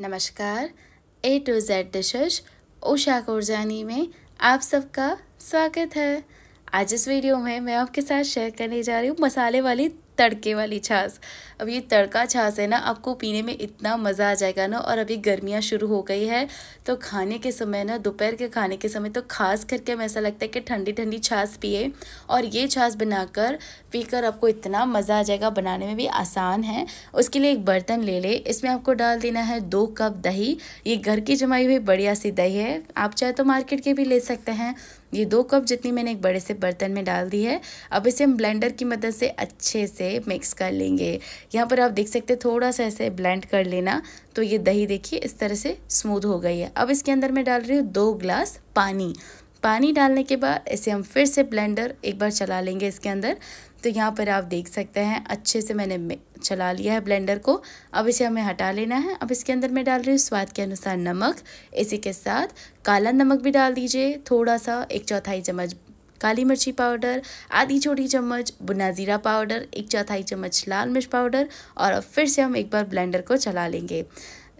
नमस्कार A to Z dishes Usha Korjani में आप सबका स्वागत है आज इस वीडियो में मैं आपके साथ शेयर करने जा रही हूँ मसाले वाली तड़के वाली छाछ अब ये तड़का छाछ है ना आपको पीने में इतना मज़ा आ जाएगा ना और अभी गर्मियाँ शुरू हो गई है तो खाने के समय ना दोपहर के खाने के समय तो खास करके हमें ऐसा लगता है कि ठंडी ठंडी छाछ पिए और ये छाछ बनाकर पीकर आपको इतना मज़ा आ जाएगा बनाने में भी आसान है उसके लिए एक बर्तन ले ले इसमें आपको डाल देना है दो कप दही ये घर की जमाई हुई बढ़िया सी दही है आप चाहे तो मार्केट के भी ले सकते हैं ये दो कप जितनी मैंने एक बड़े से बर्तन में डाल दी है अब इसे हम ब्लेंडर की मदद से अच्छे से मिक्स कर लेंगे यहाँ पर आप देख सकते हैं थोड़ा सा ऐसे ब्लेंड कर लेना तो ये दही देखिए इस तरह से स्मूथ हो गई है अब इसके अंदर मैं डाल रही हूँ दो ग्लास पानी पानी डालने के बाद इसे हम फिर से ब्लेंडर एक बार चला लेंगे इसके अंदर तो यहाँ पर आप देख सकते हैं अच्छे से मैंने चला लिया है ब्लेंडर को अब इसे हमें हटा लेना है अब इसके अंदर मैं डाल रही हूँ स्वाद के अनुसार नमक इसी के साथ काला नमक भी डाल दीजिए थोड़ा सा एक चौथाई चम्मच काली मिर्ची पाउडर आधी छोटी चम्मच बुना ज़ीरा पाउडर एक चौथाई चम्मच लाल मिर्च पाउडर और अब फिर से हम एक बार ब्लेंडर को चला लेंगे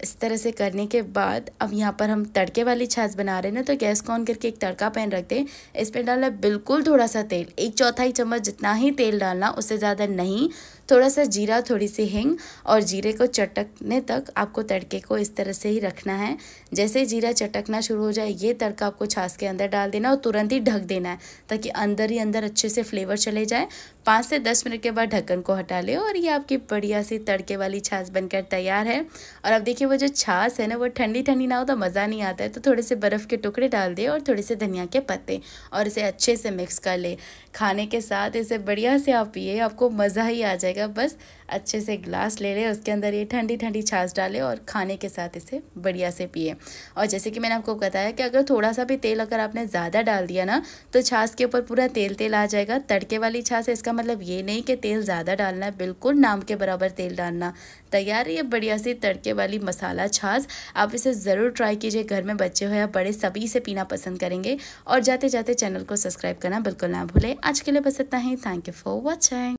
इस तरह से करने के बाद अब यहाँ पर हम तड़के वाली छाछ बना रहे हैं ना तो गैस को ऑन करके एक तड़का पैन रख दें इस पर डालना बिल्कुल थोड़ा सा तेल एक चौथाई चम्मच जितना ही तेल डालना उससे ज़्यादा नहीं थोड़ा सा जीरा थोड़ी सी हिंग और जीरे को चटकने तक आपको तड़के को इस तरह से ही रखना है जैसे ही जीरा चटकना शुरू हो जाए ये तड़का आपको छाछ के अंदर डाल देना और तुरंत ही ढक देना है ताकि अंदर ही अंदर अच्छे से फ्लेवर चले जाए पाँच से दस मिनट के बाद ढक्कन को हटा ले और ये आपकी बढ़िया सी तड़के वाली छाछ बनकर तैयार है और अब देखिए वो जो छाछ है ना वो ठंडी ठंडी ना हो तो मज़ा नहीं आता है तो थोड़े से बर्फ़ के टुकड़े डाल दे और थोड़े से धनिया के पत्ते और इसे अच्छे से मिक्स कर ले खाने के साथ इसे बढ़िया से आप पिए आपको मज़ा ही आ जाएगा जाएगा बस अच्छे से ग्लास ले लें उसके अंदर ये ठंडी ठंडी छाछ डालें और खाने के साथ इसे बढ़िया से पिए और जैसे कि मैंने आपको बताया कि अगर थोड़ा सा भी तेल अगर आपने ज़्यादा डाल दिया ना तो छाछ के ऊपर पूरा तेल तेल आ जाएगा तड़के वाली छाछ है इसका मतलब ये नहीं कि तेल ज़्यादा डालना है बिल्कुल नाम के बराबर तेल डालना तैयार है ये बढ़िया सी तड़के वाली मसाला छाछ आप इसे ज़रूर ट्राई कीजिए घर में बच्चे हो या बड़े सभी इसे पीना पसंद करेंगे और जाते जाते चैनल को सब्सक्राइब करना बिल्कुल ना भूलें आज के लिए बस इतना ही थैंक यू फॉर वॉचिंग